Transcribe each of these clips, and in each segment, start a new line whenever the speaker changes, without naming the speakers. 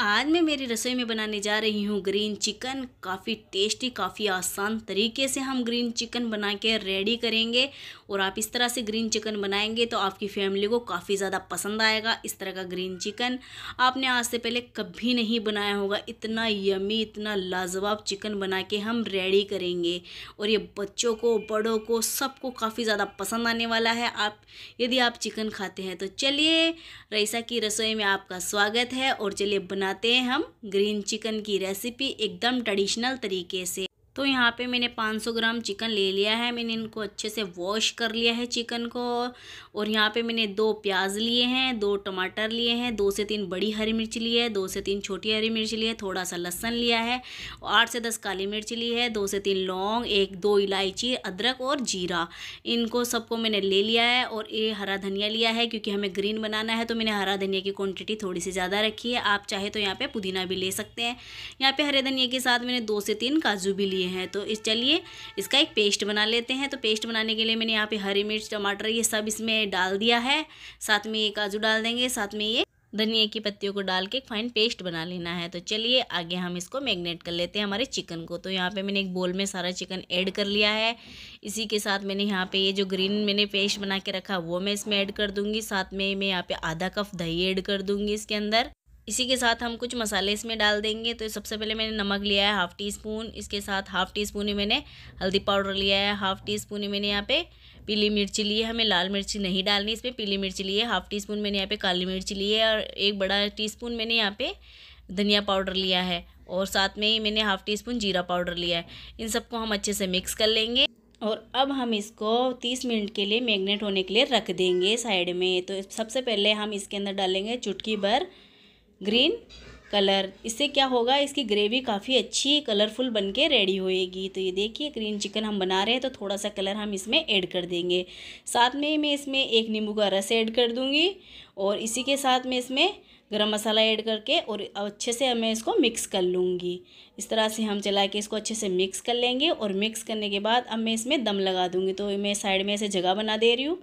आज मैं मेरी रसोई में बनाने जा रही हूँ ग्रीन चिकन काफ़ी टेस्टी काफ़ी आसान तरीके से हम ग्रीन चिकन बना के रेडी करेंगे और आप इस तरह से ग्रीन चिकन बनाएंगे तो आपकी फैमिली को काफ़ी ज़्यादा पसंद आएगा इस तरह का ग्रीन चिकन आपने आज से पहले कभी नहीं बनाया होगा इतना यमी इतना लाजवाब चिकन बना के हम रेडी करेंगे और ये बच्चों को बड़ों को सबको काफ़ी ज़्यादा पसंद आने वाला है आप यदि आप चिकन खाते हैं तो चलिए रईसा की रसोई में आपका स्वागत है और चलिए बना बनाते हैं हम ग्रीन चिकन की रेसिपी एकदम ट्रेडिशनल तरीके से तो यहाँ पे मैंने 500 ग्राम चिकन ले लिया है मैंने इनको अच्छे से वॉश कर लिया है चिकन को और यहाँ पे मैंने दो प्याज लिए हैं दो टमाटर लिए हैं दो से तीन बड़ी हरी मिर्च ली है दो से तीन छोटी हरी मिर्च ली है थोड़ा सा लहसन लिया है आठ से दस काली मिर्च ली है दो से तीन लौंग एक दो इलायची अदरक और जीरा इनको सबको मैंने ले लिया है और ये हरा धनिया लिया है क्योंकि हमें ग्रीन बनाना है तो मैंने हरा धनिया की क्वान्टिटी थोड़ी सी ज़्यादा रखी है आप चाहे तो यहाँ पर पुदीना भी ले सकते हैं यहाँ पर हरे धनिया के साथ मैंने दो से तीन काजू भी लिए लिए हैं तो इस चलिए इसका एक पेस्ट बना लेते हैं तो पेस्ट बनाने के लिए मैंने यहाँ पे हरी मिर्च टमाटर ये सब इसमें डाल दिया है साथ में ये काजू डाल देंगे साथ में ये धनिया की पत्तियों को डाल के एक फाइन पेस्ट बना लेना है तो चलिए आगे हम इसको मैगनेट कर लेते हैं हमारे चिकन को तो यहाँ पे मैंने एक बोल में सारा चिकन ऐड कर लिया है इसी के साथ मैंने यहाँ पे ये जो ग्रीन मैंने पेस्ट बना के रखा वो मैं इसमें ऐड कर दूंगी साथ में मैं यहाँ पे आधा कप दही ऐड कर दूंगी इसके अंदर इसी के साथ हम कुछ मसाले इसमें डाल देंगे तो सबसे पहले मैंने नमक लिया है हाफ़ टी स्पून इसके साथ हाफ़ टी स्पून ही मैंने हल्दी पाउडर लिया है हाफ़ टी स्पून ही मैंने यहाँ पे पीली मिर्ची ली है हमें लाल मिर्ची नहीं डालनी इसमें पीली मिर्ची ली है हाफ़ टी स्पून मैंने यहाँ पे काली मिर्ची ली है और एक बड़ा टी स्पून मैंने यहाँ पे धनिया पाउडर लिया है और साथ में ही मैंने हाफ़ टी स्पून जीरा पाउडर लिया है इन सबको हम अच्छे से मिक्स कर लेंगे और अब हम इसको 30 मिनट के लिए मैग्नेट होने के लिए रख देंगे साइड में तो सबसे पहले हम इसके अंदर डालेंगे चुटकी भर ग्रीन कलर इससे क्या होगा इसकी ग्रेवी काफ़ी अच्छी कलरफुल बन के रेडी होएगी तो ये देखिए ग्रीन चिकन हम बना रहे हैं तो थोड़ा सा कलर हम इसमें ऐड कर देंगे साथ में मैं इसमें एक नींबू का रस ऐड कर दूंगी और इसी के साथ में इसमें गरम मसाला ऐड करके और अच्छे से मैं इसको मिक्स कर लूँगी इस तरह से हम चला के इसको अच्छे से मिक्स कर लेंगे और मिक्स करने के बाद अब मैं इसमें दम लगा दूँगी तो मैं साइड में ऐसे जगह बना दे रही हूँ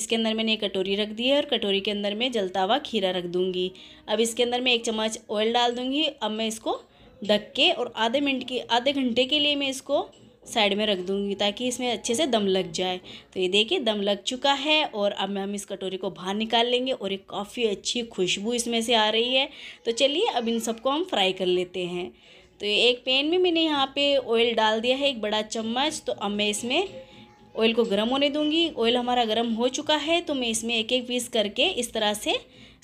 इसके अंदर मैंने एक कटोरी रख दी है और कटोरी के अंदर मैं जलता हुआ खीरा रख दूँगी अब इसके अंदर मैं एक चम्मच ऑयल डाल दूँगी अब मैं इसको ढक के और आधे मिनट की आधे घंटे के लिए मैं इसको साइड में रख दूँगी ताकि इसमें अच्छे से दम लग जाए तो ये देखिए दम लग चुका है और अब हम इस कटोरी को बाहर निकाल लेंगे और एक काफ़ी अच्छी खुशबू इसमें से आ रही है तो चलिए अब इन सबको हम फ्राई कर लेते हैं तो एक पैन में मैंने यहाँ पे ऑयल डाल दिया है एक बड़ा चम्मच तो अब मैं इसमें ऑयल को गर्म होने दूँगी ऑयल हमारा गर्म हो चुका है तो मैं इसमें एक एक पीस करके इस तरह से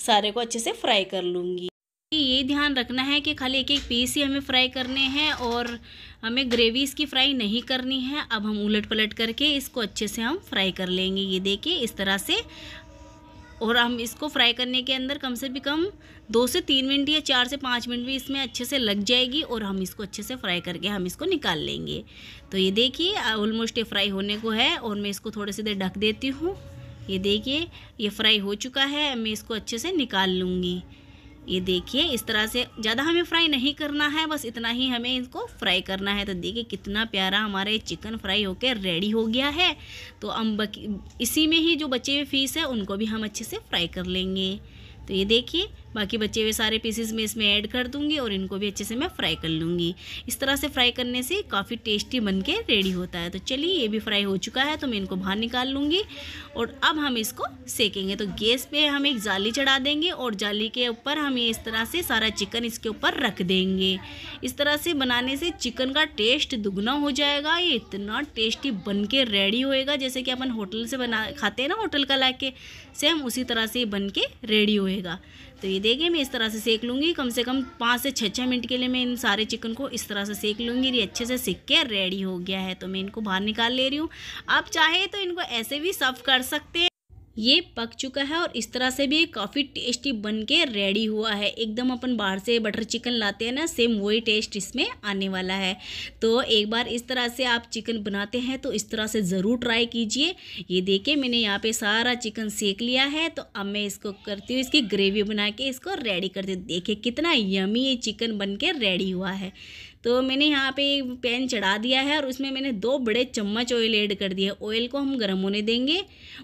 सारे को अच्छे से फ्राई कर लूँगी ये ध्यान रखना है कि खाली एक एक पीस ही हमें फ्राई करने हैं और हमें ग्रेवी इसकी फ्राई नहीं करनी है अब हम उलट पलट करके इसको अच्छे से हम फ्राई कर लेंगे ये देखिए इस तरह से और हम इसको फ्राई करने के अंदर कम से भी कम दो से तीन मिनट या चार से पाँच मिनट भी इसमें अच्छे से लग जाएगी और हम इसको अच्छे से फ्राई करके हम इसको निकाल लेंगे तो ये देखिए ऑलमोस्ट ये फ्राई होने को है और मैं इसको थोड़े से देर ढक देती हूँ ये देखिए ये फ्राई हो चुका है मैं इसको अच्छे से निकाल लूँगी ये देखिए इस तरह से ज़्यादा हमें फ्राई नहीं करना है बस इतना ही हमें इनको फ्राई करना है तो देखिए कितना प्यारा हमारे चिकन फ्राई होकर रेडी हो गया है तो हम इसी में ही जो बचे हुए फीस है उनको भी हम अच्छे से फ्राई कर लेंगे तो ये देखिए बाकी बचे हुए सारे पीसेस मैं इसमें ऐड कर दूँगी और इनको भी अच्छे से मैं फ्राई कर लूँगी इस तरह से फ्राई करने से काफ़ी टेस्टी बन के रेडी होता है तो चलिए ये भी फ्राई हो चुका है तो मैं इनको बाहर निकाल लूँगी और अब हम इसको सेकेंगे तो गैस पर हम एक जाली चढ़ा देंगे और जाली के ऊपर हम ये इस तरह से सारा चिकन इसके ऊपर रख देंगे इस तरह से बनाने से चिकन का टेस्ट दुगना हो जाएगा ये इतना टेस्टी बन के रेडी होएगा जैसे कि अपन होटल से बना खाते हैं ना होटल का ला सेम उसी तरह से बन के रेडी होएगा तो ये देखिए मैं इस तरह से सेक लूँगी कम से कम पाँच से छः छः मिनट के लिए मैं इन सारे चिकन को इस तरह से सेक लूँगी ये अच्छे से सीख के रेडी हो गया है तो मैं इनको बाहर निकाल ले रही हूँ आप चाहे तो इनको ऐसे भी सर्व कर सकते हैं ये पक चुका है और इस तरह से भी काफ़ी टेस्टी बन के रेडी हुआ है एकदम अपन बाहर से बटर चिकन लाते हैं ना सेम वही टेस्ट इसमें आने वाला है तो एक बार इस तरह से आप चिकन बनाते हैं तो इस तरह से ज़रूर ट्राई कीजिए ये देखिए मैंने यहाँ पे सारा चिकन सेक लिया है तो अब मैं इसको करती हूँ इसकी ग्रेवी बना के इसको रेडी करती हूँ देखिए कितना यमी ये चिकन बन के रेडी हुआ है तो मैंने यहाँ पे एक पैन चढ़ा दिया है और उसमें मैंने दो बड़े चम्मच ऑयल ऐड कर दिया है ऑयल को हम गर्म होने देंगे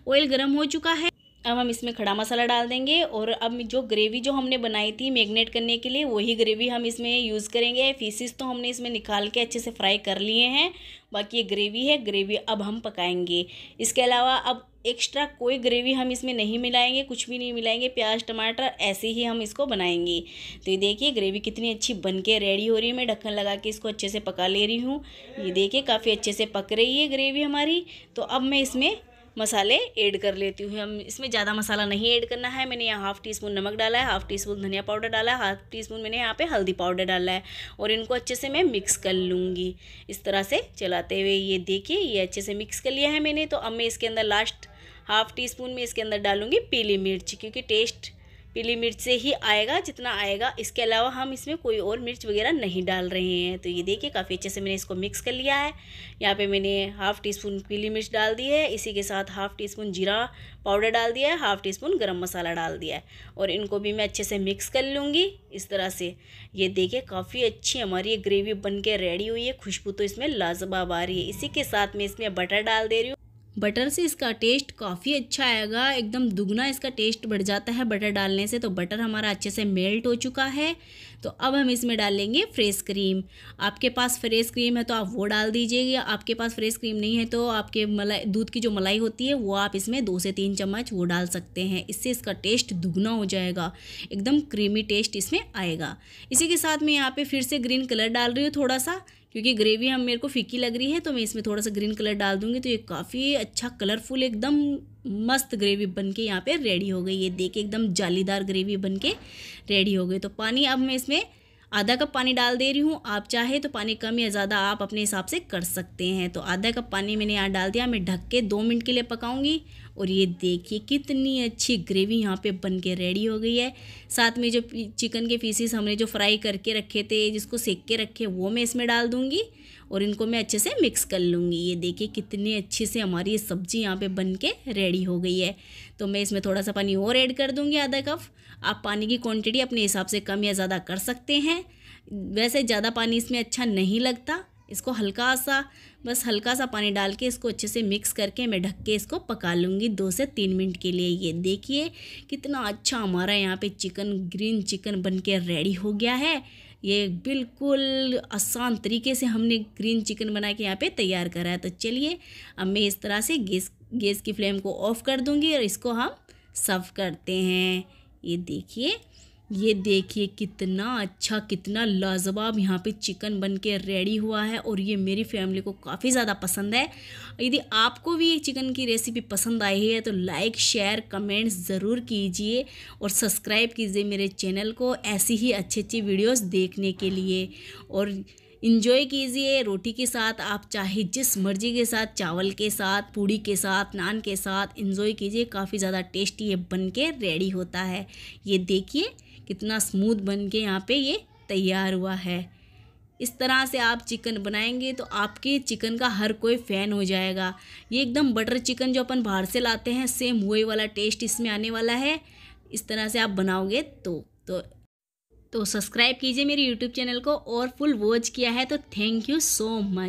ऑयल गर्म हो चुका है अब हम इसमें खड़ा मसाला डाल देंगे और अब जो ग्रेवी जो हमने बनाई थी मैगनेट करने के लिए वही ग्रेवी हम इसमें यूज़ करेंगे फीसिस तो हमने इसमें निकाल के अच्छे से फ्राई कर लिए हैं बाकी ये ग्रेवी है ग्रेवी अब हम पकाएंगे इसके अलावा अब एक्स्ट्रा कोई ग्रेवी हम इसमें नहीं मिलाएंगे कुछ भी नहीं मिलाएंगे प्याज टमाटर ऐसे ही हम इसको बनाएंगे तो ये देखिए ग्रेवी कितनी अच्छी बन के रेडी हो रही है मैं ढक्कन लगा के इसको अच्छे से पका ले रही हूँ ये देखिए काफ़ी अच्छे से पक रही है ग्रेवी हमारी तो अब मैं इसमें मसाले ऐड कर लेती हूँ हम इसमें ज़्यादा मसाला नहीं ऐड करना है मैंने यहाँ हाफ़ टी स्पून नमक डाला है हाफ़ टी स्पून धनिया पाउडर डाला है हाफ टी स्पून मैंने यहाँ पे हल्दी पाउडर डाला है और इनको अच्छे से मैं मिक्स कर लूँगी इस तरह से चलाते हुए ये देखिए ये अच्छे से मिक्स कर लिया है मैंने तो अब मैं इसके अंदर लास्ट हाफ़ टी स्पून में इसके अंदर डालूँगी पीली मिर्च क्योंकि टेस्ट पीली मिर्च से ही आएगा जितना आएगा इसके अलावा हम इसमें कोई और मिर्च वगैरह नहीं डाल रहे हैं तो ये देखिए काफ़ी अच्छे से मैंने इसको मिक्स कर लिया है यहाँ पे मैंने हाफ़ टी स्पून पीली मिर्च डाल दी है इसी के साथ हाफ़ टी स्पून जीरा पाउडर डाल दिया है हाफ़ टी स्पून गर्म मसाला डाल दिया है और इनको भी मैं अच्छे से मिक्स कर लूँगी इस तरह से ये देखिए काफ़ी अच्छी हमारी ये ग्रेवी बन के रेडी हुई है खुशबू तो इसमें लाजवाब आ रही है इसी के साथ मैं इसमें बटर डाल दे रही हूँ बटर से इसका टेस्ट काफ़ी अच्छा आएगा एकदम दुगना इसका टेस्ट बढ़ जाता है बटर डालने से तो बटर हमारा अच्छे से मेल्ट हो चुका है तो अब हम इसमें डालेंगे फ्रेश क्रीम आपके पास फ्रेश क्रीम है तो आप वो डाल दीजिए आपके पास फ्रेश क्रीम नहीं है तो आपके मलाई दूध की जो मलाई होती है वो आप इसमें दो से तीन चम्मच वो डाल सकते हैं इससे इसका टेस्ट दुगना हो जाएगा एकदम क्रीमी टेस्ट इसमें आएगा इसी के साथ मैं यहाँ पर फिर से ग्रीन कलर डाल रही हूँ थोड़ा सा क्योंकि ग्रेवी हम मेरे को फीकी लग रही है तो मैं इसमें थोड़ा सा ग्रीन कलर डाल दूंगी तो ये काफ़ी अच्छा कलरफुल एकदम मस्त ग्रेवी बन के यहाँ पर रेडी हो गई ये देखे एकदम जालीदार ग्रेवी बन के रेडी हो गई तो पानी अब मैं इसमें आधा कप पानी डाल दे रही हूँ आप चाहे तो पानी कम या ज़्यादा आप अपने हिसाब से कर सकते हैं तो आधा कप पानी मैंने यहाँ डाल दिया मैं ढक के दो मिनट के लिए पकाऊंगी और ये देखिए कितनी अच्छी ग्रेवी यहाँ पे बन के रेडी हो गई है साथ में जो चिकन के पीसीस हमने जो फ्राई करके रखे थे जिसको सेक के रखे वो मैं इसमें डाल दूँगी और इनको मैं अच्छे से मिक्स कर लूँगी ये देखिए कितनी अच्छे से हमारी ये सब्ज़ी यहाँ पर बन के रेडी हो गई है तो मैं इसमें थोड़ा सा पानी और ऐड कर दूँगी आधा कप आप पानी की क्वांटिटी अपने हिसाब से कम या ज़्यादा कर सकते हैं वैसे ज़्यादा पानी इसमें अच्छा नहीं लगता इसको हल्का सा बस हल्का सा पानी डाल के इसको अच्छे से मिक्स करके मैं ढक के इसको पका लूँगी दो से तीन मिनट के लिए ये देखिए कितना अच्छा हमारा यहाँ पे चिकन ग्रीन चिकन बन के रेडी हो गया है ये बिल्कुल आसान तरीके से हमने ग्रीन चिकन बना के यहाँ पे तैयार करा है तो चलिए अब मैं इस तरह से गैस गैस की फ्लेम को ऑफ़ कर दूँगी और इसको हम सर्व करते हैं ये देखिए ये देखिए कितना अच्छा कितना लाजवाब यहाँ पे चिकन बन के रेडी हुआ है और ये मेरी फैमिली को काफ़ी ज़्यादा पसंद है यदि आपको भी ये चिकन की रेसिपी पसंद आई है तो लाइक शेयर कमेंट्स ज़रूर कीजिए और सब्सक्राइब कीजिए मेरे चैनल को ऐसी ही अच्छी अच्छी वीडियोस देखने के लिए और इन्जॉय कीजिए रोटी के साथ आप चाहे जिस मर्जी के साथ चावल के साथ पूड़ी के साथ नान के साथ इन्जॉय कीजिए काफ़ी ज़्यादा टेस्टी ये बन के रेडी होता है ये देखिए कितना स्मूथ बन के यहाँ पे ये तैयार हुआ है इस तरह से आप चिकन बनाएंगे तो आपके चिकन का हर कोई फ़ैन हो जाएगा ये एकदम बटर चिकन जो अपन बाहर से लाते हैं सेम वही वाला टेस्ट इसमें आने वाला है इस तरह से आप बनाओगे तो तो तो सब्सक्राइब कीजिए मेरे यूट्यूब चैनल को और फुल वॉच किया है तो थैंक यू सो मच